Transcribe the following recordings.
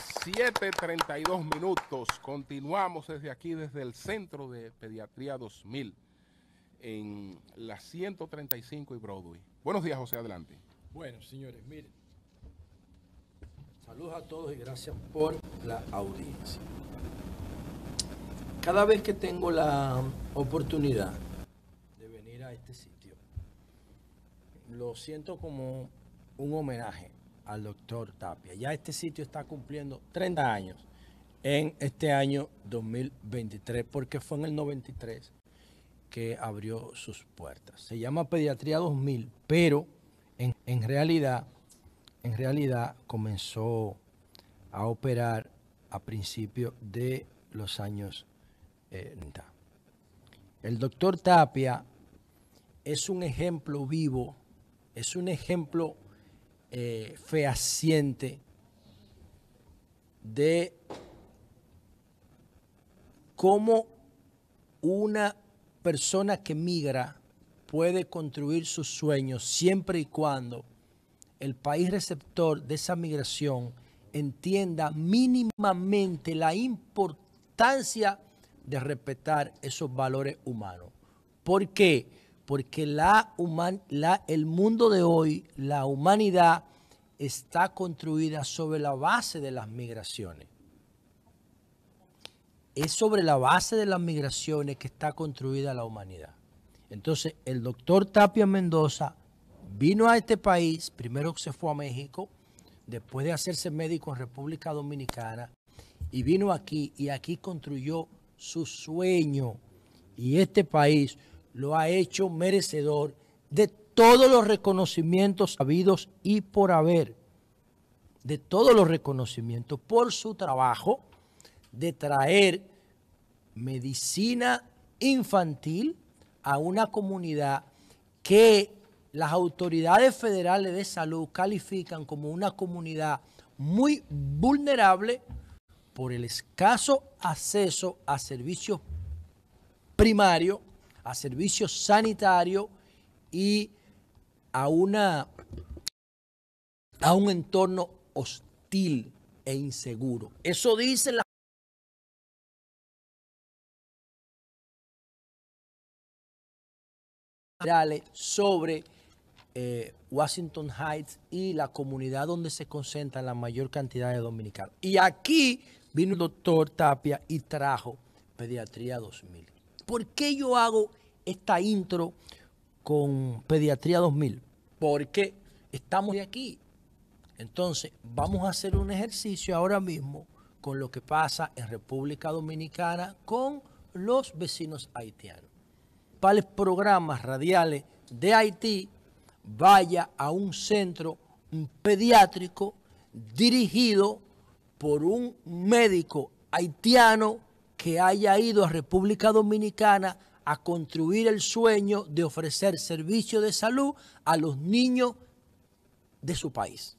7:32 minutos. Continuamos desde aquí, desde el Centro de Pediatría 2000, en la 135 y Broadway. Buenos días, José, adelante. Bueno, señores, miren. Saludos a todos y gracias por la audiencia. Cada vez que tengo la oportunidad de venir a este sitio, lo siento como un homenaje al doctor Tapia. Ya este sitio está cumpliendo 30 años en este año 2023, porque fue en el 93 que abrió sus puertas. Se llama Pediatría 2000, pero en, realidad, en realidad comenzó a operar a principios de los años 90. Eh, el doctor Tapia es un ejemplo vivo, es un ejemplo eh, fehaciente de cómo una persona que migra puede construir sus sueños siempre y cuando el país receptor de esa migración entienda mínimamente la importancia de respetar esos valores humanos. ¿Por qué? porque el mundo de hoy, la humanidad, está construida sobre la base de las migraciones. Es sobre la base de las migraciones que está construida la humanidad. Entonces, el doctor Tapia Mendoza vino a este país, primero se fue a México, después de hacerse médico en República Dominicana, y vino aquí y aquí construyó su sueño. Y este país lo ha hecho merecedor de todos los reconocimientos habidos y por haber, de todos los reconocimientos por su trabajo de traer medicina infantil a una comunidad que las autoridades federales de salud califican como una comunidad muy vulnerable por el escaso acceso a servicios primarios a servicios sanitarios y a, una, a un entorno hostil e inseguro. Eso dice la... sobre eh, Washington Heights y la comunidad donde se concentra la mayor cantidad de dominicanos. Y aquí vino el doctor Tapia y trajo Pediatría 2000. ¿Por qué yo hago esta intro con Pediatría 2000? Porque estamos de aquí. Entonces, vamos a hacer un ejercicio ahora mismo con lo que pasa en República Dominicana con los vecinos haitianos. Para programas radiales de Haití, vaya a un centro pediátrico dirigido por un médico haitiano que haya ido a República Dominicana a construir el sueño de ofrecer servicio de salud a los niños de su país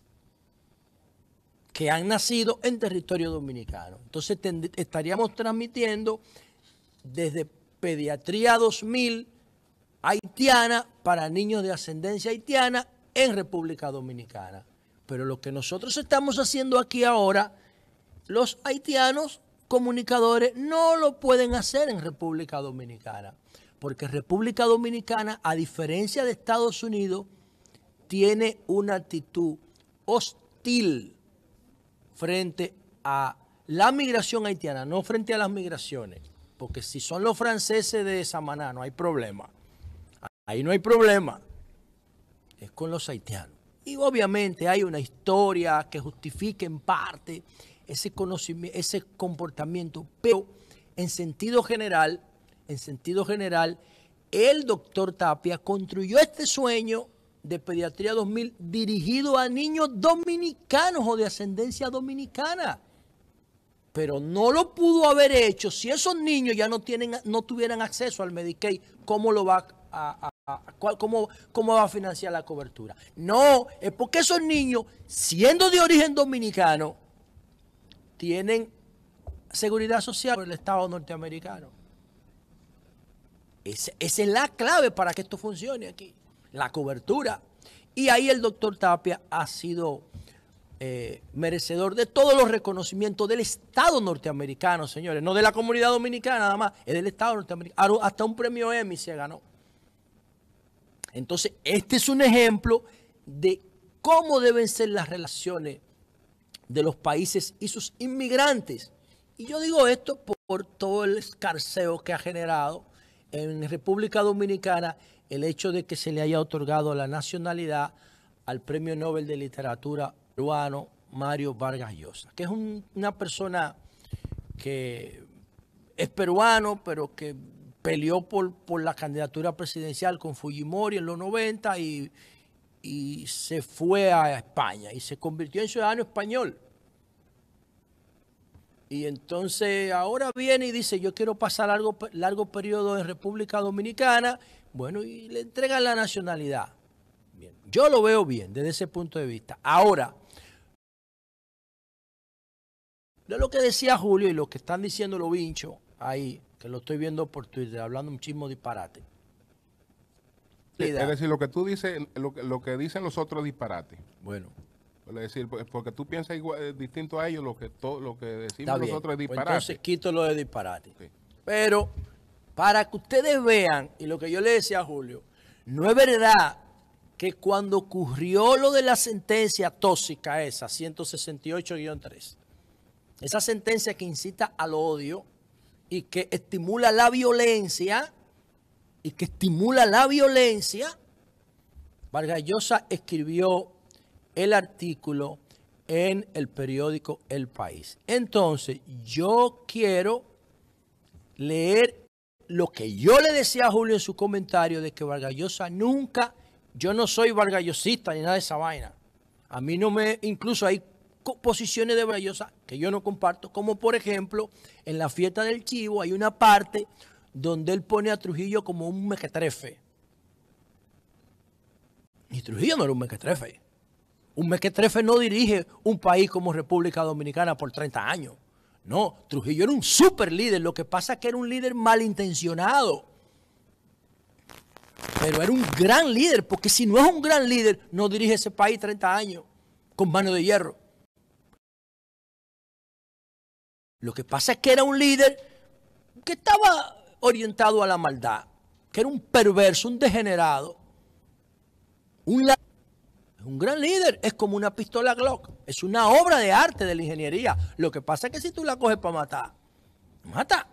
que han nacido en territorio dominicano. Entonces estaríamos transmitiendo desde Pediatría 2000 haitiana para niños de ascendencia haitiana en República Dominicana. Pero lo que nosotros estamos haciendo aquí ahora, los haitianos comunicadores no lo pueden hacer en República Dominicana. Porque República Dominicana, a diferencia de Estados Unidos, tiene una actitud hostil frente a la migración haitiana, no frente a las migraciones. Porque si son los franceses de Samaná, no hay problema. Ahí no hay problema. Es con los haitianos. Y obviamente hay una historia que justifique en parte ese conocimiento, ese comportamiento, pero en sentido general, en sentido general, el doctor Tapia construyó este sueño de Pediatría 2000 dirigido a niños dominicanos o de ascendencia dominicana. Pero no lo pudo haber hecho si esos niños ya no, tienen, no tuvieran acceso al Medicaid, ¿cómo lo va cómo, cómo va a financiar la cobertura? No, es porque esos niños, siendo de origen dominicano, tienen seguridad social por el Estado norteamericano. esa es la clave para que esto funcione aquí, la cobertura. Y ahí el doctor Tapia ha sido eh, merecedor de todos los reconocimientos del Estado norteamericano, señores, no de la comunidad dominicana nada más, es del Estado norteamericano. Hasta un premio Emmy se ganó. Entonces, este es un ejemplo de cómo deben ser las relaciones de los países y sus inmigrantes. Y yo digo esto por todo el escarceo que ha generado en República Dominicana el hecho de que se le haya otorgado la nacionalidad al Premio Nobel de Literatura peruano Mario Vargas Llosa, que es una persona que es peruano, pero que peleó por, por la candidatura presidencial con Fujimori en los 90 y y se fue a España y se convirtió en ciudadano español. Y entonces ahora viene y dice, yo quiero pasar largo, largo periodo en República Dominicana, bueno, y le entregan la nacionalidad. Yo lo veo bien desde ese punto de vista. Ahora, lo que decía Julio y lo que están diciendo los vinchos ahí, que lo estoy viendo por Twitter, hablando un chismo disparate. Es decir, lo que tú dices, lo, que dicen los otros disparates. Bueno. Es decir, pues, porque tú piensas eh, distinto a ellos, lo que, todo, lo que decimos nosotros es pues disparate. entonces quito lo de disparate. Pero, para que ustedes vean, y lo que yo le decía a Julio, no es verdad que cuando ocurrió lo de la sentencia tóxica esa, 168-3, esa sentencia que incita al odio y que estimula la violencia, y que estimula la violencia, Vargallosa escribió el artículo en el periódico El País. Entonces, yo quiero leer lo que yo le decía a Julio en su comentario de que Vargallosa nunca, yo no soy vargallosista ni nada de esa vaina. A mí no me, incluso hay posiciones de Vargas que yo no comparto, como por ejemplo en la fiesta del chivo hay una parte donde él pone a Trujillo como un mequetrefe. Y Trujillo no era un mequetrefe. Un mequetrefe no dirige un país como República Dominicana por 30 años. No, Trujillo era un super líder. Lo que pasa es que era un líder malintencionado. Pero era un gran líder, porque si no es un gran líder, no dirige ese país 30 años con mano de hierro. Lo que pasa es que era un líder que estaba orientado a la maldad, que era un perverso, un degenerado, un, gran líder, es como una pistola Glock, es una obra de arte de la ingeniería. Lo que pasa es que si tú la coges para matar, mata,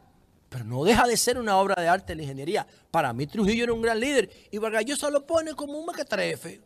pero no deja de ser una obra de arte de la ingeniería. Para mí Trujillo era un gran líder y Vargallosa lo pone como un mequetrefe,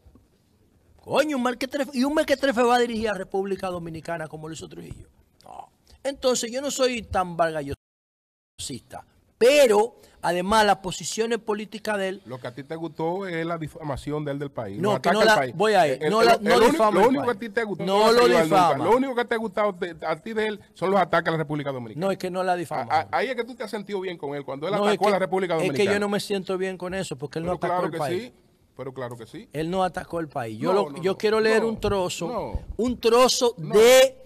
Coño, un mequetrefe y un mequetrefe va a dirigir a República Dominicana como lo hizo Trujillo. Ah, entonces yo no soy tan vargallosista. Pero Además, las posiciones políticas de él. Lo que a ti te gustó es la difamación de él del país. No, que no la. Voy a ir. No, lo único que a ti te gustó. No, lo difama. Lo único que te ha gustado a ti de él son los ataques a la República Dominicana. No, es que no la difama. ahí es que tú te has sentido bien con él cuando él atacó a la República Dominicana. Es que yo no me siento bien con eso porque él no atacó claro el que país. Sí. Pero claro que sí. Él no atacó el país. Yo, yo quiero leer un trozo, un trozo de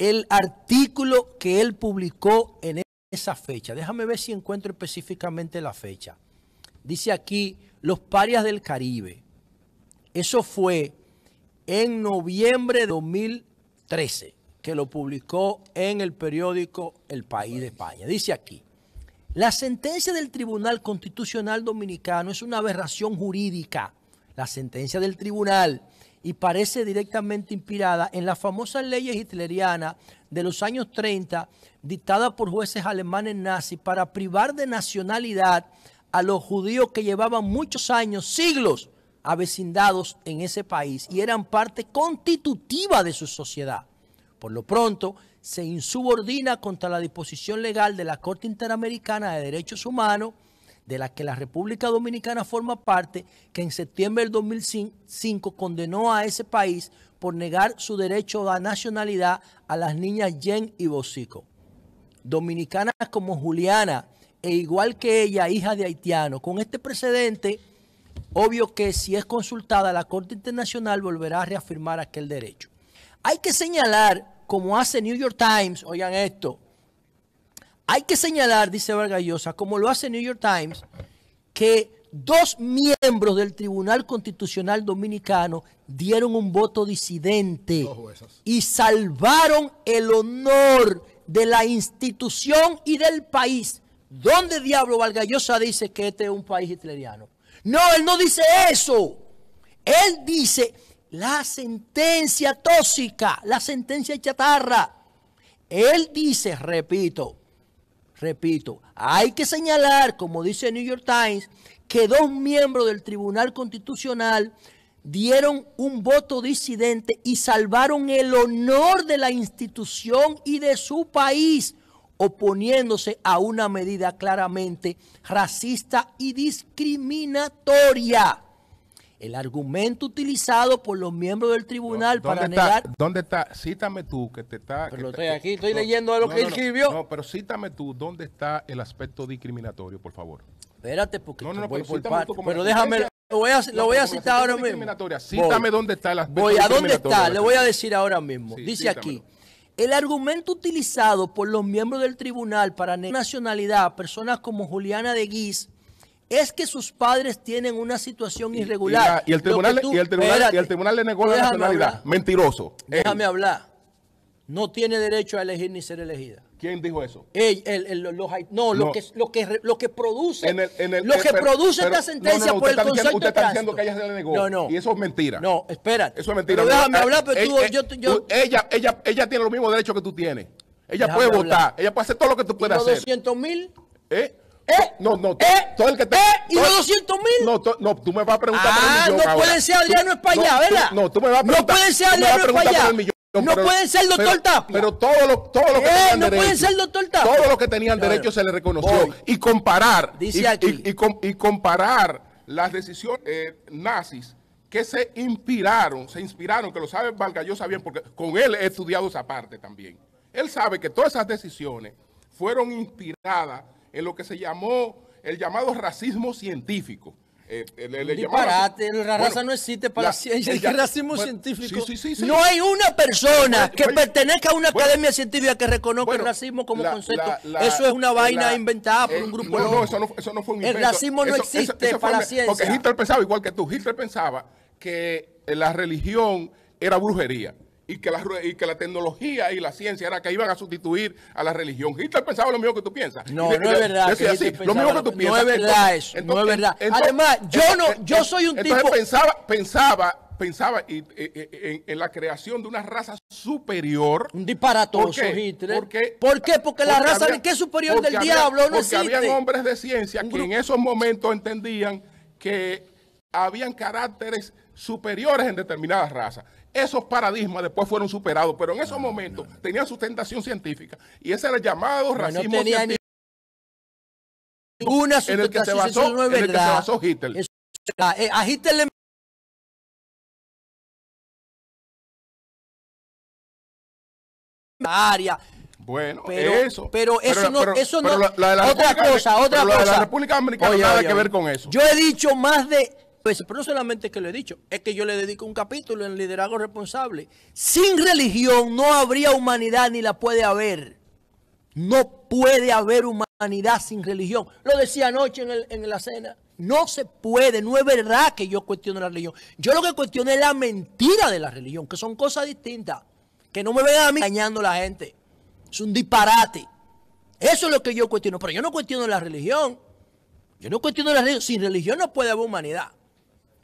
el artículo que él publicó en esa fecha. Déjame ver si encuentro específicamente la fecha. Dice aquí, los parias del Caribe. Eso fue en noviembre de 2013, que lo publicó en el periódico El País de España. Dice aquí, la sentencia del Tribunal Constitucional Dominicano es una aberración jurídica. La sentencia del tribunal y parece directamente inspirada en las famosas leyes hitlerianas de los años 30, dictadas por jueces alemanes nazis para privar de nacionalidad a los judíos que llevaban muchos años, siglos, avecindados en ese país y eran parte constitutiva de su sociedad. Por lo pronto, se insubordina contra la disposición legal de la Corte Interamericana de Derechos Humanos de la que la República Dominicana forma parte, que en septiembre del 2005 condenó a ese país por negar su derecho a nacionalidad a las niñas Jen y Bosico. Dominicanas como Juliana, e igual que ella, hija de haitiano. Con este precedente, obvio que si es consultada, la Corte Internacional volverá a reafirmar aquel derecho. Hay que señalar, como hace New York Times, oigan esto, hay que señalar, dice Vargallosa, como lo hace New York Times, que dos miembros del Tribunal Constitucional Dominicano dieron un voto disidente y salvaron el honor de la institución y del país. ¿Dónde diablo Vargallosa dice que este es un país hitleriano? No, él no dice eso. Él dice la sentencia tóxica, la sentencia chatarra. Él dice, repito, Repito, hay que señalar, como dice New York Times, que dos miembros del Tribunal Constitucional dieron un voto disidente y salvaron el honor de la institución y de su país, oponiéndose a una medida claramente racista y discriminatoria el argumento utilizado por los miembros del tribunal para negar... ¿Dónde está? Cítame tú, que te está... Pero estoy aquí, estoy leyendo lo que escribió. No, pero cítame tú, ¿dónde está el aspecto discriminatorio, por favor? Espérate, porque no, no, voy por Pero déjame... Lo voy a, citar ahora mismo. Cítame dónde está el aspecto Voy a dónde está, le voy a decir ahora mismo. Dice aquí... El argumento utilizado por los miembros del tribunal para negar nacionalidad a personas como Juliana de Guiz es que sus padres tienen una situación irregular. Y, el, tribunal, y el, tribunal, le negó la nacionalidad. Mentiroso. Déjame hablar. No tiene derecho a elegir ni ser elegida. ¿Quién dijo eso? El, el, los, no, lo que, lo que, lo que produce, lo que eh, produce esta sentencia por el concepto Usted está diciendo que ella se le negó. No, no. Y eso es mentira. No, espérate. Eso es mentira. déjame ah, hablar, pero eh, tú, eh, Ella, ella, tiene los mismos derechos que tú tienes. Ella puede votar, ella puede hacer todo lo que tú puedas hacer. 200 mil? ¿Eh? Eh, ¿Eh? No, no, ¿Eh? todo el que te. ¿Eh? ¿Y los 200 mil? No, no, tú me vas a preguntar ah, por el ah, millón. No puede ser Adriano España, ¿verdad? No, tú me vas a preguntar. No pueden ser Adriano España. No, puede ser el doctor pero, Pero todos los todo lo que tenían no derecho. ser Todos los que tenían derecho se le reconoció. Y comparar. Dice y, aquí. Y, comparar las decisiones eh, nazis que se inspiraron, se inspiraron, que lo sabe valgallosa bien, porque con él he estudiado esa parte también. Él sabe que todas esas decisiones fueron inspiradas en lo que se llamó el llamado racismo científico. Eh, la raza no existe para la, ciencia, el, racismo científico. no hay una persona que pertenezca a una academia científica que reconozca el racismo como concepto. eso es una vaina inventada por eh, un grupo. No, no, fue El racismo no existe para la ciencia. Porque Hitler pensaba igual que tú. Hitler pensaba que la religión era brujería y que, la, tecnología y la ciencia era que iban a sustituir a la religión. Hitler pensaba lo mismo que tú piensas. No, no es verdad. lo mismo que tú piensas. No es verdad eso, no es verdad. Además, yo eh, no, eh, yo soy un tipo... pensaba, pensaba pensaba eh, en, la creación de una raza superior. Un disparatoso, Hitler. ¿Por qué? Porque la raza que es superior del diablo no porque existe. Porque habían hombres de ciencia que en esos momentos entendían que habían caracteres superiores en determinadas razas. Esos paradigmas después fueron superados, pero en esos momentos tenían sustentación científica. Y ese era el llamado racismo científico. en el que se basó, en el que se basó Hitler. Eh, a Hitler le área. Bueno, eso. Pero eso no, eso no. otra cosa, otra cosa. La de la República Dominicana nada que ver con eso. Yo he dicho más de pues, pero no solamente que lo he dicho, es que yo le dedico un capítulo en liderazgo responsable. Sin religión no habría humanidad ni la puede haber. No puede haber humanidad sin religión. Lo decía anoche en, la cena. No se puede, no es verdad que yo cuestione la religión. Yo lo que cuestiono es la mentira de la religión, que son cosas distintas. Que no me vengan a mí engañando la gente. Es un disparate. Eso es lo que yo cuestiono. Pero yo no cuestiono la religión. Yo no cuestiono la religión. Sin religión no puede haber humanidad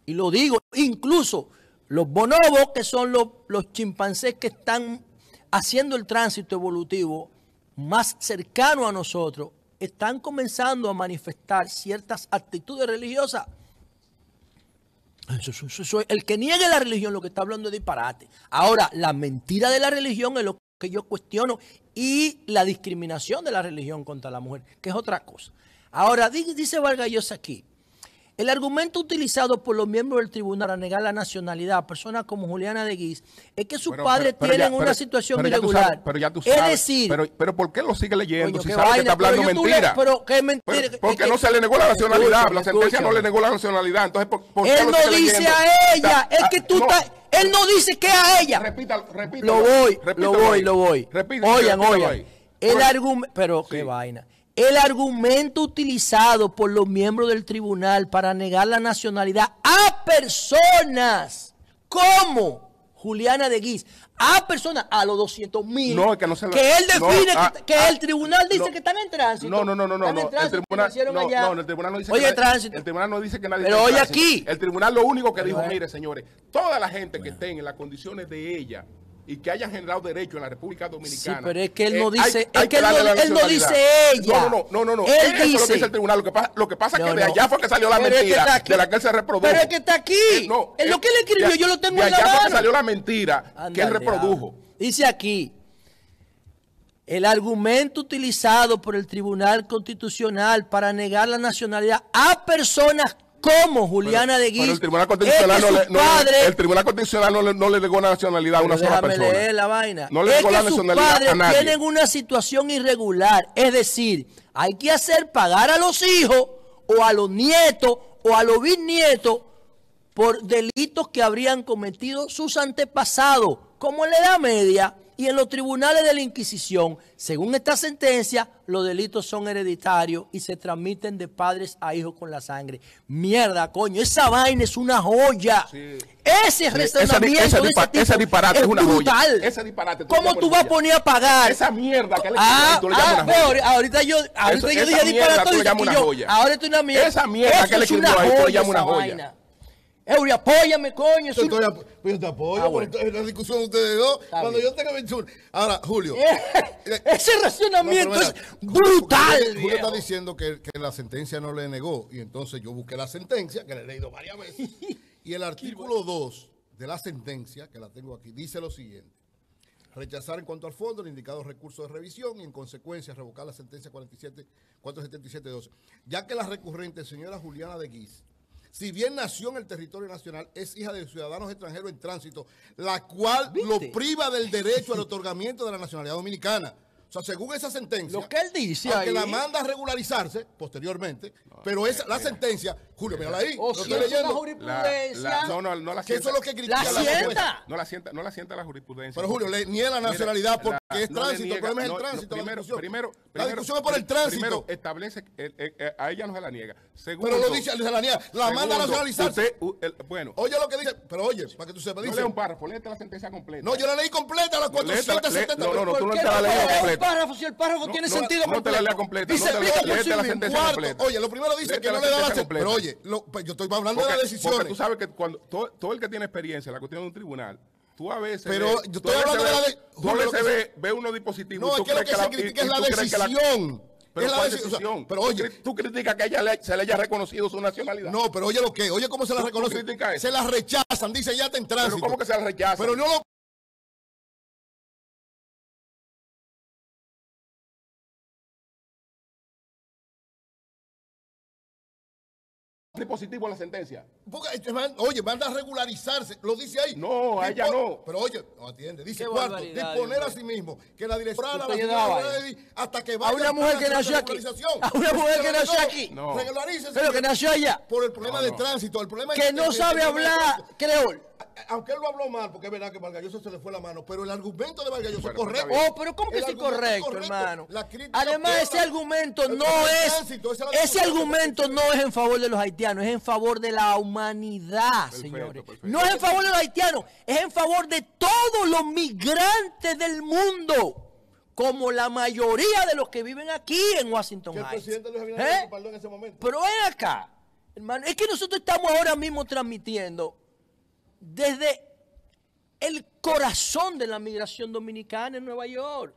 y lo digo, incluso los bonobos, que son los, chimpancés que están haciendo el tránsito evolutivo más cercano a nosotros, están comenzando a manifestar ciertas actitudes religiosas. el que niegue la religión lo que está hablando es disparate. Ahora, la mentira de la religión es lo que yo cuestiono y la discriminación de la religión contra la mujer, que es otra cosa. Ahora, dice Vargas Llosa aquí, el argumento utilizado por los miembros del tribunal a negar la nacionalidad a personas como Juliana de Guiz es que sus padres tienen una situación irregular. pero ya tú sabes. Es decir, pero, ¿por qué lo sigue leyendo si sabe que está hablando mentira? porque no se le negó la nacionalidad. la sentencia no le negó la nacionalidad. Entonces, ¿por, qué Él no dice a ella. es ah, que tú estás. Él no dice que a ella. Repita, repita. Lo voy, lo voy, lo voy. oigan, oigan. El argumento. Pero qué vaina. El argumento utilizado por los miembros del tribunal para negar la nacionalidad a personas como Juliana de Guis, a personas, a los 200 mil, no, que, no la, que, él define, ah, que, el ah, tribunal dice que están en tránsito. No, no, no, no, no. El tribunal, no, no, el tribunal no dice oye, que tránsito. El tribunal no dice que nadie Pero hoy aquí. El tribunal lo único que dijo, mire, señores, toda la gente que esté en las condiciones de ella y que hayan generado derecho en la República Dominicana. Sí, pero es que él eh, no dice, es que él, no, él no, dice ella. No, no, no, no, no. Él eso dice. lo que dice el tribunal. Lo que pasa, es que de allá fue que salió la mentira de la que él se reprodujo. Pero es que está aquí. Eh, es, lo eh, que él escribió, yo lo tengo en la mano. allá fue que salió la mentira que él reprodujo. Ah. Dice aquí, el argumento utilizado por el Tribunal Constitucional para negar la nacionalidad a personas ¿Cómo Juliana de Guis? el Tribunal Constitucional, no, le, padre, negó nacionalidad a una sola persona. la No le negó nacionalidad padres tienen una situación irregular. Es decir, hay que hacer pagar a los hijos o a los nietos o a los bisnietos por delitos que habrían cometido sus antepasados, como en la Edad Media y en los tribunales de la Inquisición, según esta sentencia, los delitos son hereditarios y se transmiten de padres a hijos con la sangre. Mierda, coño, esa vaina es una joya. Ese restauramiento esa, esa, ese disparate es, una joya. Ese disparate. ¿Cómo tú vas a poner a pagar? Esa mierda que le ah, tú le llamas ah, una joya. Ahorita yo, ahorita yo dije disparate. Ahora tú una mierda. Esa mierda que, le escribió ahí tú una joya. Eury, apóyame, coño. Yo, estoy, pues yo te apoyo, ah, la discusión de ustedes dos. cuando yo tenga Ventura. Ahora, Julio. Ese racionamiento es brutal. Julio, está diciendo que, la sentencia no le negó. Y entonces yo busqué la sentencia, que le he leído varias veces. y el artículo 2 de la sentencia, que la tengo aquí, dice lo siguiente. Rechazar en cuanto al fondo el indicado recurso de revisión y en consecuencia revocar la sentencia 47, 477-12. Ya que la recurrente señora Juliana de Guiz si bien nació en el territorio nacional, es hija de ciudadanos extranjeros en tránsito, la cual lo priva del derecho al otorgamiento de la nacionalidad dominicana. O sea, según esa sentencia, lo que él dice aunque la manda a regularizarse posteriormente, pero esa, la sentencia, Julio, mírala ahí, oh, o La, la, no, sienta. la, no la sienta, no la sienta la jurisprudencia. Pero Julio, ni ni la nacionalidad porque Ah, que es tránsito? El problema es el tránsito. primero, la discusión. primero, primero, la discusión es por el tránsito. Primero, establece, eh, eh, eh, a ella no se la niega. Segundo, pero lo dice, se la niega. La manda a nacionalizarse. bueno. Oye lo que dice, pero oye, para que tú sepas. No lea un párrafo, léete la sentencia completa. No, yo la leí completa, las 470. No, no, no, tú no te la lees completa. un párrafo si el párrafo tiene sentido No te la lea completa. Dice, léete la sentencia completa. Oye, lo primero dice que no le da la sentencia Pero oye, pues, yo estoy hablando de las decisiones. Porque tú sabes que cuando todo el que tiene experiencia en la cuestión de un tribunal Tú a veces. Pero yo estoy hablando de la de. Tú unos dispositivos. No, es que lo que, se critica es la decisión. Pero, la decisión? pero oye, tú criticas que ella se le haya reconocido su nacionalidad. No, pero oye lo que, oye cómo se la reconoce. Se la rechazan, dice ya te en Pero cómo que se la rechazan. Pero no lo positivo en la sentencia. Porque, este oye, van a regularizarse, lo dice ahí. No, ella no. Pero oye, no atiende, dice cuarto, disponer a sí mismo que la directora hasta que vaya a una mujer que nació aquí. A una mujer que nació aquí. No. Pero que nació allá. Por el problema de tránsito, el problema que no sabe hablar creol aunque él lo habló mal, porque es verdad que Vargallosa se le fue la mano, pero el argumento de Vargallosa es pues, correcto. Oh, pero ¿cómo que es correcto, hermano? Además, ese argumento no es. Ese argumento no es en favor de los haitianos, es en favor de la humanidad, señores. No es en favor de los haitianos, es en favor de todos los migrantes del mundo como la mayoría de los que viven aquí en Washington ¿Eh? Pero ven acá, hermano, es que nosotros estamos ahora mismo transmitiendo desde el corazón de la migración dominicana en Nueva York.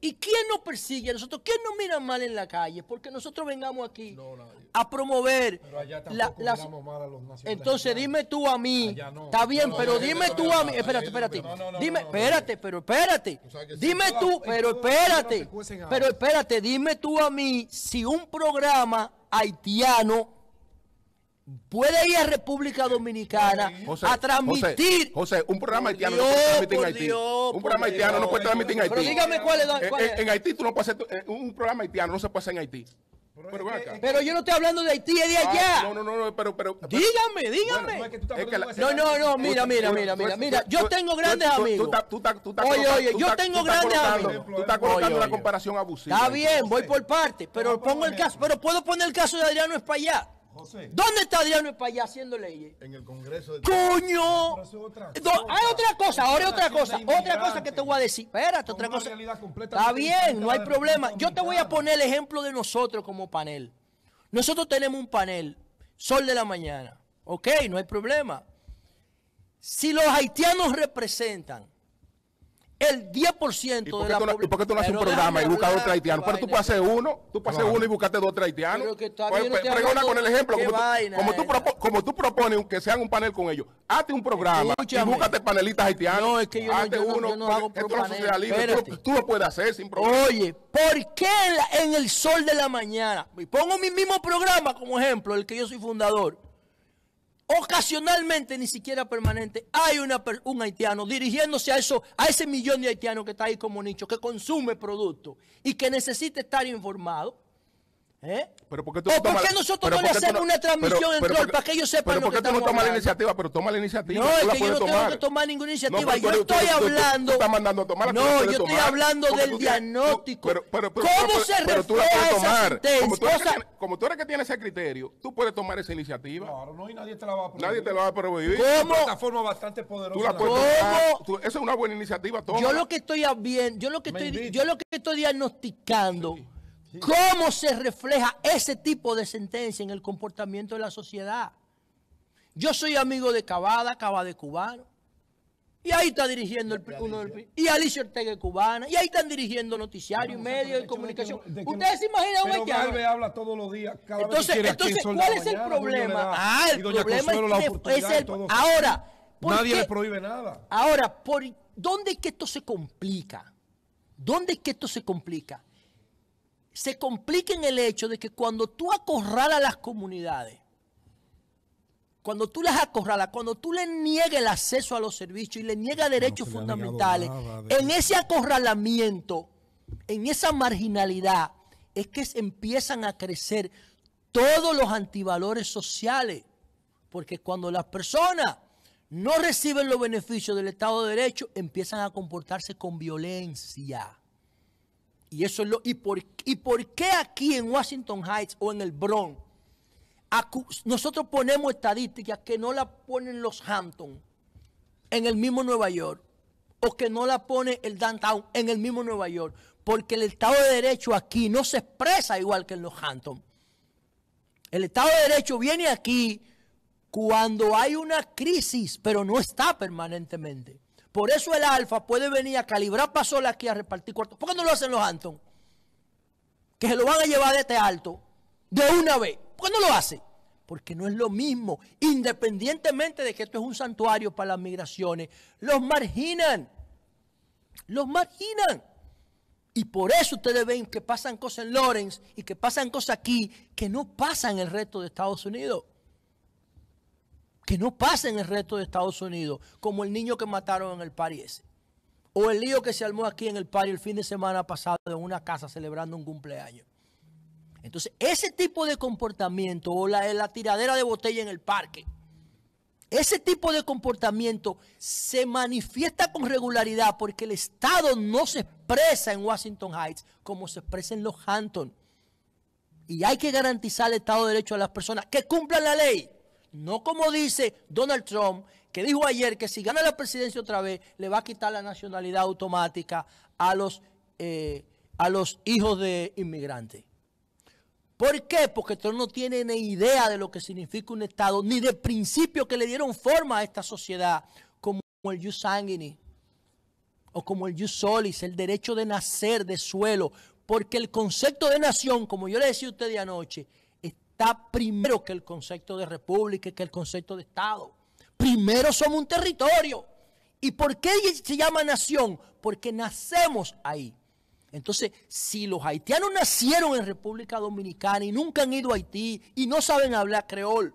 ¿Y quién nos persigue a nosotros? ¿Quién nos mira mal en la calle? Porque nosotros vengamos aquí a promover Entonces dime tú a mí, está bien, pero dime tú a mí, espérate, espérate, dime, espérate, pero espérate, dime tú, pero espérate, pero espérate, dime tú a mí si un programa haitiano puede ir a República Dominicana a transmitir. José, un programa haitiano no puede transmitir en Haití. un programa haitiano no puede transmitir en Haití. dígame cuál eh, eh, es. En, Haití tú no puedes eh, un programa haitiano, no se puede hacer en Haití. Pero, yo no estoy hablando de Haití, es de allá. Ah, no, no, no, pero, pero, dígame, dígame. no, no, no, mira, mira, mira, mira, mira. Yo tengo grandes amigos. Oye, oye, yo tengo grandes amigos. Tú estás colocando una comparación abusiva. Está bien, voy por parte. pero pongo el caso, pero puedo poner el caso de Adriano Espaillat. ¿Dónde está Adriano Payá haciendo leyes? En el Congreso de ¡Coño! Hay ah, otra cosa, ahora hay otra cosa. Otra cosa que te voy a decir. Espérate, otra cosa. Está bien, no hay problema. Yo te voy a poner el ejemplo de nosotros como panel. Nosotros tenemos un panel, sol de la mañana. Ok, no hay problema. Si los haitianos representan el 10% de la población... ¿Y por qué tú no haces un programa y buscas dos haitianos? Pero tú puedes hacer uno, tú puedes hacer uno y buscaste dos haitianos. Pues, pues, pregona con el ejemplo. Como tú, eh. como, tú propones que se haga un panel con ellos, hazte un programa y búscate panelistas haitianos. No, es que yo, no, hago tú, lo puedes hacer sin problema. Oye, ¿por qué en el sol de la mañana? pongo mi mismo programa como ejemplo, el que yo soy fundador ocasionalmente, ni siquiera permanente, hay un haitiano dirigiéndose a, eso, a ese millón de haitianos que está ahí como nicho, que consume producto y que necesita estar informado. ¿Eh? Pero ¿por qué, nosotros no le hacemos una transmisión en rol para que ellos sepan pero, lo que tú no tomas la iniciativa? Pero toma la iniciativa. No, es que yo no tengo que tomar ninguna iniciativa. yo estoy hablando. mandando a tomar no, yo estoy hablando del diagnóstico. ¿Cómo se refleja esa tomar, Como tú eres que tienes ese criterio, tú puedes tomar esa iniciativa. Claro, no, y nadie te la va a prohibir. Nadie te la va a prohibir. Es una plataforma bastante poderosa. ¿Cómo? Esa es una buena iniciativa. Yo lo que estoy yo lo que estoy diagnosticando ¿Cómo se refleja ese tipo de sentencia en el comportamiento de la sociedad? Yo soy amigo de Cavada, Cavada de cubano. Y ahí está dirigiendo el, uno y Alicia Ortega es cubana. Y ahí están dirigiendo noticiarios, y medios de comunicación. Ustedes se imaginan un habla todos los días. entonces, ¿cuál es el problema? ah, el problema es, que... ahora. Nadie le prohíbe nada. Ahora, por, ¿dónde es que esto se complica? ¿Dónde es que esto se complica? se complica en el hecho de que cuando tú acorralas a las comunidades, cuando tú las acorralas, cuando tú le niegas el acceso a los servicios y le niegas derechos fundamentales, en ese acorralamiento, en esa marginalidad, es que empiezan a crecer todos los antivalores sociales. Porque cuando las personas no reciben los beneficios del Estado de Derecho, empiezan a comportarse con violencia. Y eso es lo y por, y por qué aquí en Washington Heights o en el Bronx nosotros ponemos estadísticas que no la ponen los Hamptons en el mismo Nueva York o que no la pone el downtown en el mismo Nueva York, porque el Estado de Derecho aquí no se expresa igual que en los Hamptons. El Estado de Derecho viene aquí cuando hay una crisis, pero no está permanentemente. Por eso el alfa puede venir a calibrar pasola aquí a repartir cuartos. ¿Por qué no lo hacen los Anton? Que se lo van a llevar de este alto de una vez. ¿Por qué no lo hacen? Porque no es lo mismo. Independientemente de que esto es un santuario para las migraciones, los marginan. Los marginan. Y por eso ustedes ven que pasan cosas en Lawrence y que pasan cosas aquí que no pasan en el resto de Estados Unidos que no pase en el resto de Estados Unidos, como el niño que mataron en el parís ese. O el lío que se armó aquí en el pari el fin de semana pasado en una casa celebrando un cumpleaños. Entonces, ese tipo de comportamiento o la, la tiradera de botella en el parque, ese tipo de comportamiento se manifiesta con regularidad porque el Estado no se expresa en Washington Heights como se expresa en los Hamptons. Y hay que garantizar el Estado de Derecho a las personas que cumplan la ley. No como dice Donald Trump, que dijo ayer que si gana la presidencia otra vez, le va a quitar la nacionalidad automática a los, eh, a los hijos de inmigrantes. ¿Por qué? Porque Trump no tiene ni idea de lo que significa un Estado, ni de principios que le dieron forma a esta sociedad, como el jus sanguinis o como el jus solis, el derecho de nacer de suelo. Porque el concepto de nación, como yo le decía a de anoche, está primero que el concepto de república y que el concepto de Estado. Primero somos un territorio. ¿Y por qué se llama nación? Porque nacemos ahí. Entonces, si los haitianos nacieron en República Dominicana y nunca han ido a Haití y no saben hablar creol,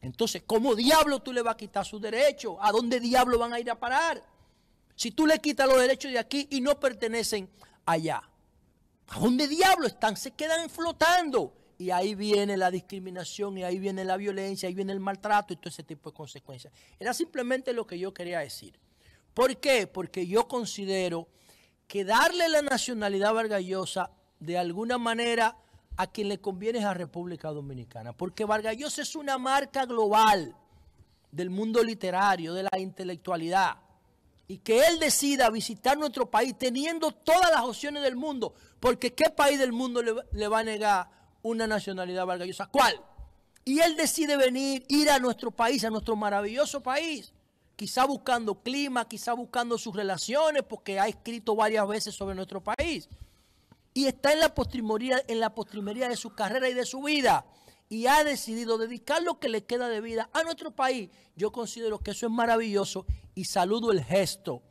entonces, ¿cómo diablo tú le vas a quitar sus derechos? ¿A dónde diablo van a ir a parar? Si tú le quitas los derechos de aquí y no pertenecen allá, ¿a dónde diablo están? Se quedan flotando y ahí viene la discriminación, y ahí viene la violencia, ahí viene el maltrato y todo ese tipo de consecuencias. Era simplemente lo que yo quería decir. ¿Por qué? Porque yo considero que darle la nacionalidad Vargallosa de alguna manera a quien le conviene es a República Dominicana, porque Vargallosa es una marca global del mundo literario, de la intelectualidad, y que él decida visitar nuestro país teniendo todas las opciones del mundo, porque ¿qué país del mundo le, le va a negar una nacionalidad valgallosa. ¿Cuál? Y él decide venir, ir a nuestro país, a nuestro maravilloso país, quizá buscando clima, quizá buscando sus relaciones, porque ha escrito varias veces sobre nuestro país. Y está en la postrimoría en la postrimería de su carrera y de su vida. Y ha decidido dedicar lo que le queda de vida a nuestro país. Yo considero que eso es maravilloso y saludo el gesto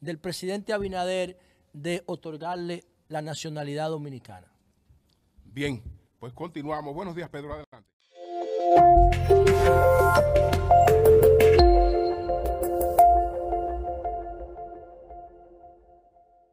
del presidente Abinader de otorgarle la nacionalidad dominicana. Bien. Pues continuamos. Buenos días, Pedro. Adelante.